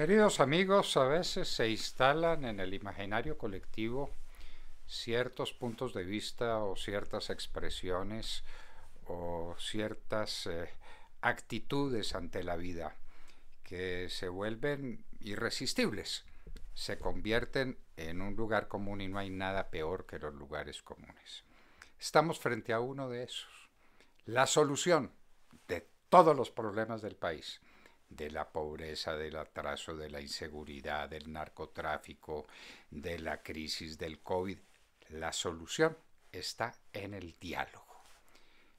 Queridos amigos, a veces se instalan en el imaginario colectivo ciertos puntos de vista o ciertas expresiones o ciertas eh, actitudes ante la vida que se vuelven irresistibles, se convierten en un lugar común y no hay nada peor que los lugares comunes. Estamos frente a uno de esos. La solución de todos los problemas del país de la pobreza, del atraso, de la inseguridad, del narcotráfico, de la crisis del COVID. La solución está en el diálogo.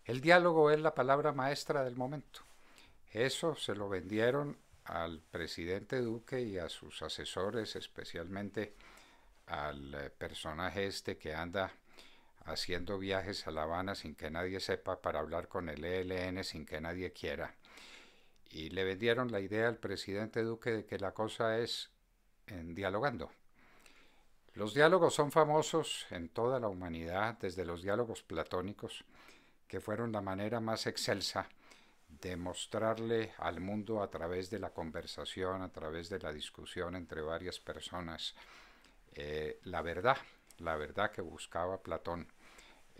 El diálogo es la palabra maestra del momento. Eso se lo vendieron al presidente Duque y a sus asesores, especialmente al eh, personaje este que anda haciendo viajes a La Habana sin que nadie sepa para hablar con el ELN sin que nadie quiera y le vendieron la idea al presidente Duque de que la cosa es en dialogando. Los diálogos son famosos en toda la humanidad, desde los diálogos platónicos, que fueron la manera más excelsa de mostrarle al mundo a través de la conversación, a través de la discusión entre varias personas, eh, la verdad, la verdad que buscaba Platón.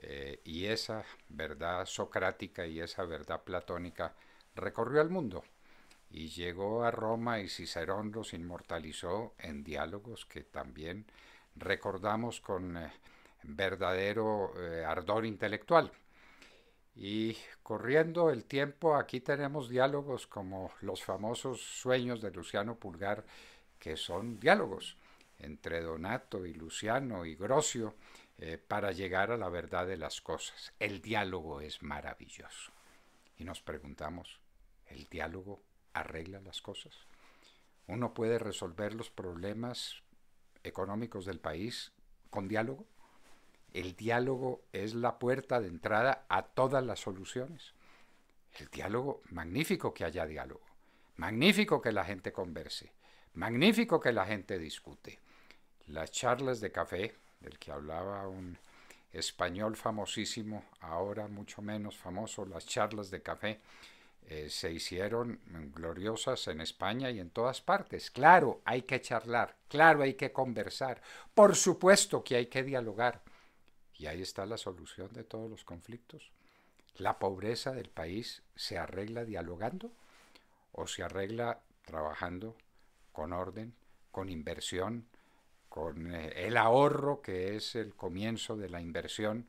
Eh, y esa verdad socrática y esa verdad platónica recorrió el mundo y llegó a Roma y Cicerón los inmortalizó en diálogos que también recordamos con eh, verdadero eh, ardor intelectual. Y corriendo el tiempo, aquí tenemos diálogos como los famosos sueños de Luciano Pulgar, que son diálogos entre Donato y Luciano y Grocio eh, para llegar a la verdad de las cosas. El diálogo es maravilloso. Y nos preguntamos, el diálogo arregla las cosas. Uno puede resolver los problemas económicos del país con diálogo. El diálogo es la puerta de entrada a todas las soluciones. El diálogo, magnífico que haya diálogo, magnífico que la gente converse, magnífico que la gente discute. Las charlas de café, del que hablaba un español famosísimo, ahora mucho menos famoso, las charlas de café, eh, se hicieron gloriosas en España y en todas partes. Claro, hay que charlar, claro, hay que conversar, por supuesto que hay que dialogar. Y ahí está la solución de todos los conflictos. ¿La pobreza del país se arregla dialogando o se arregla trabajando con orden, con inversión, con eh, el ahorro que es el comienzo de la inversión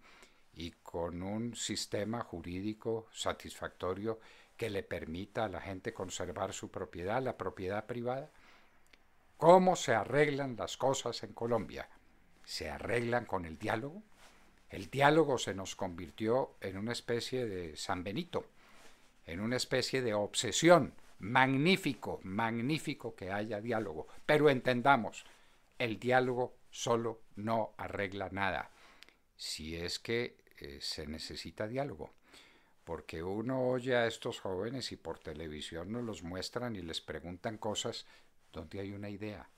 y con un sistema jurídico satisfactorio que le permita a la gente conservar su propiedad, la propiedad privada. ¿Cómo se arreglan las cosas en Colombia? ¿Se arreglan con el diálogo? El diálogo se nos convirtió en una especie de San Benito, en una especie de obsesión. Magnífico, magnífico que haya diálogo. Pero entendamos, el diálogo solo no arregla nada. Si es que eh, se necesita diálogo porque uno oye a estos jóvenes y por televisión nos los muestran y les preguntan cosas donde hay una idea,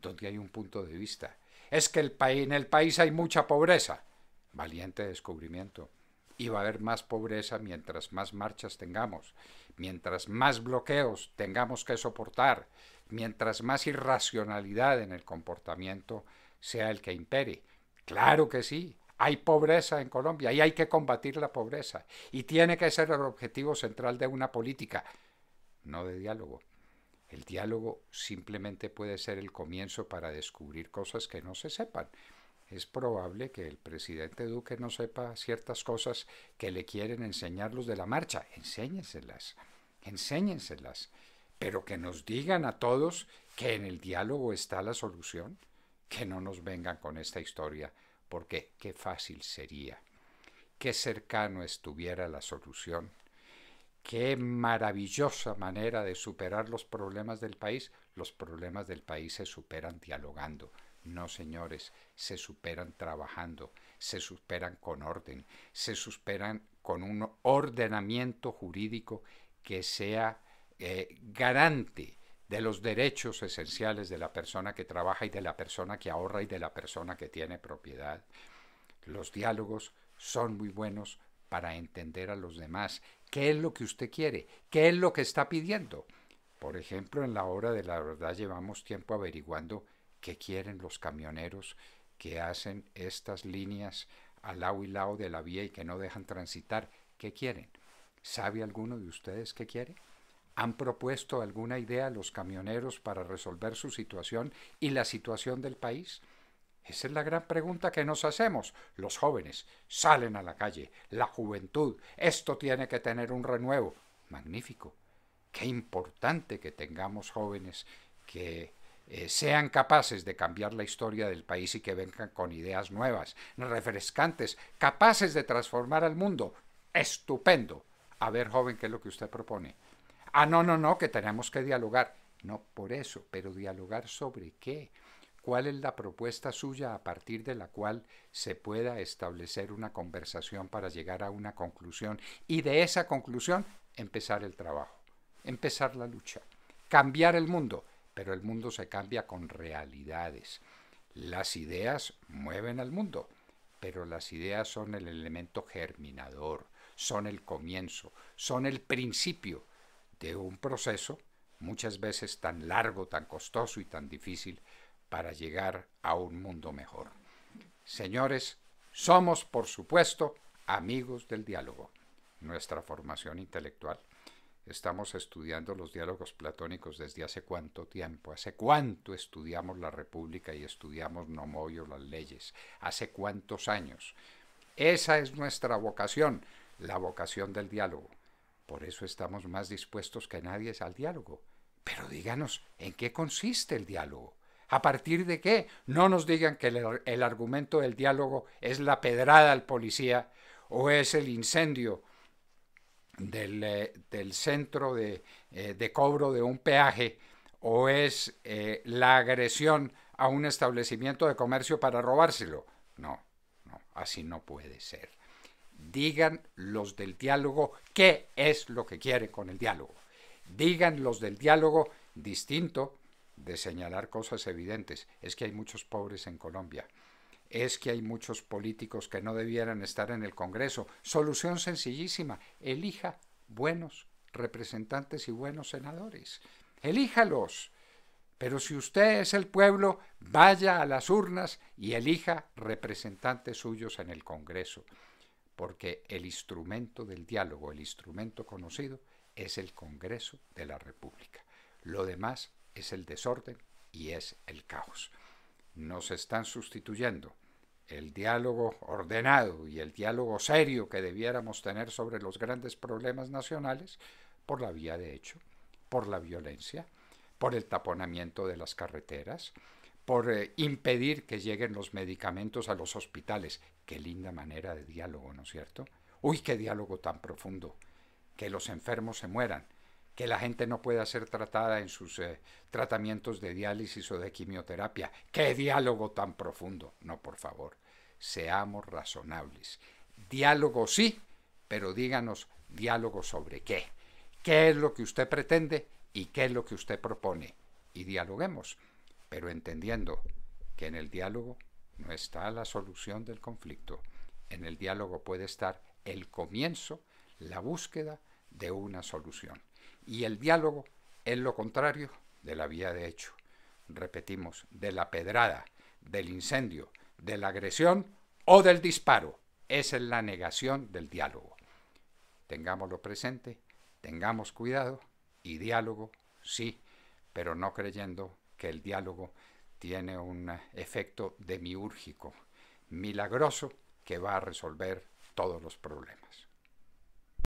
donde hay un punto de vista. Es que en el país hay mucha pobreza. Valiente descubrimiento. Y va a haber más pobreza mientras más marchas tengamos, mientras más bloqueos tengamos que soportar, mientras más irracionalidad en el comportamiento sea el que impere. Claro que sí, hay pobreza en Colombia y hay que combatir la pobreza. Y tiene que ser el objetivo central de una política, no de diálogo. El diálogo simplemente puede ser el comienzo para descubrir cosas que no se sepan. Es probable que el presidente Duque no sepa ciertas cosas que le quieren enseñar los de la marcha. Enséñenselas, enséñenselas. Pero que nos digan a todos que en el diálogo está la solución, que no nos vengan con esta historia porque qué fácil sería, qué cercano estuviera la solución, qué maravillosa manera de superar los problemas del país. Los problemas del país se superan dialogando. No, señores, se superan trabajando, se superan con orden, se superan con un ordenamiento jurídico que sea eh, garante de los derechos esenciales de la persona que trabaja y de la persona que ahorra y de la persona que tiene propiedad. Los diálogos son muy buenos para entender a los demás qué es lo que usted quiere, qué es lo que está pidiendo. Por ejemplo, en la hora de la verdad llevamos tiempo averiguando qué quieren los camioneros que hacen estas líneas al lado y lado de la vía y que no dejan transitar. ¿Qué quieren? ¿Sabe alguno de ustedes qué quiere? han propuesto alguna idea a los camioneros para resolver su situación y la situación del país? Esa es la gran pregunta que nos hacemos. Los jóvenes salen a la calle, la juventud, esto tiene que tener un renuevo. Magnífico. Qué importante que tengamos jóvenes que eh, sean capaces de cambiar la historia del país y que vengan con ideas nuevas, refrescantes, capaces de transformar al mundo. Estupendo. A ver, joven, ¿qué es lo que usted propone? Ah, no, no, no, que tenemos que dialogar. No, por eso, pero dialogar sobre qué. ¿Cuál es la propuesta suya a partir de la cual se pueda establecer una conversación para llegar a una conclusión? Y de esa conclusión, empezar el trabajo, empezar la lucha, cambiar el mundo. Pero el mundo se cambia con realidades. Las ideas mueven al mundo, pero las ideas son el elemento germinador, son el comienzo, son el principio de un proceso muchas veces tan largo, tan costoso y tan difícil para llegar a un mundo mejor. Señores, somos, por supuesto, amigos del diálogo. Nuestra formación intelectual. Estamos estudiando los diálogos platónicos desde hace cuánto tiempo, hace cuánto estudiamos la República y estudiamos Nomoyo, las leyes, hace cuántos años. Esa es nuestra vocación, la vocación del diálogo. Por eso estamos más dispuestos que nadie al diálogo. Pero díganos, ¿en qué consiste el diálogo? ¿A partir de qué? No nos digan que el, argumento del diálogo es la pedrada al policía o es el incendio del, eh, centro eh, de, cobro de un peaje o es eh, la agresión a un establecimiento de comercio para robárselo. No, no, así no puede ser digan los del diálogo qué es lo que quiere con el diálogo. Digan los del diálogo distinto de señalar cosas evidentes. Es que hay muchos pobres en Colombia. Es que hay muchos políticos que no debieran estar en el Congreso. Solución sencillísima. Elija buenos representantes y buenos senadores. Elíjalos. Pero si usted es el pueblo, vaya a las urnas y elija representantes suyos en el Congreso porque el instrumento del diálogo, el instrumento conocido, es el Congreso de la República. Lo demás es el desorden y es el caos. Nos están sustituyendo el diálogo ordenado y el diálogo serio que debiéramos tener sobre los grandes problemas nacionales por la vía de hecho, por la violencia, por el taponamiento de las carreteras, por eh, impedir que lleguen los medicamentos a los hospitales. Qué linda manera de diálogo, ¿no es cierto? Uy, qué diálogo tan profundo. Que los enfermos se mueran, que la gente no pueda ser tratada en sus eh, tratamientos de diálisis o de quimioterapia. Qué diálogo tan profundo. No, por favor, seamos razonables. Diálogo sí, pero díganos diálogo sobre qué. ¿Qué es lo que usted pretende y qué es lo que usted propone? Y dialoguemos pero entendiendo que en el diálogo no está la solución del conflicto, en el diálogo puede estar el comienzo, la búsqueda de una solución. Y el diálogo es lo contrario de la vía de hecho. Repetimos, de la pedrada, del incendio, de la agresión o del disparo. Esa es la negación del diálogo. Tengámoslo presente, tengamos cuidado y diálogo, sí, pero no creyendo que el diálogo tiene un efecto demiúrgico, milagroso, que va a resolver todos los problemas.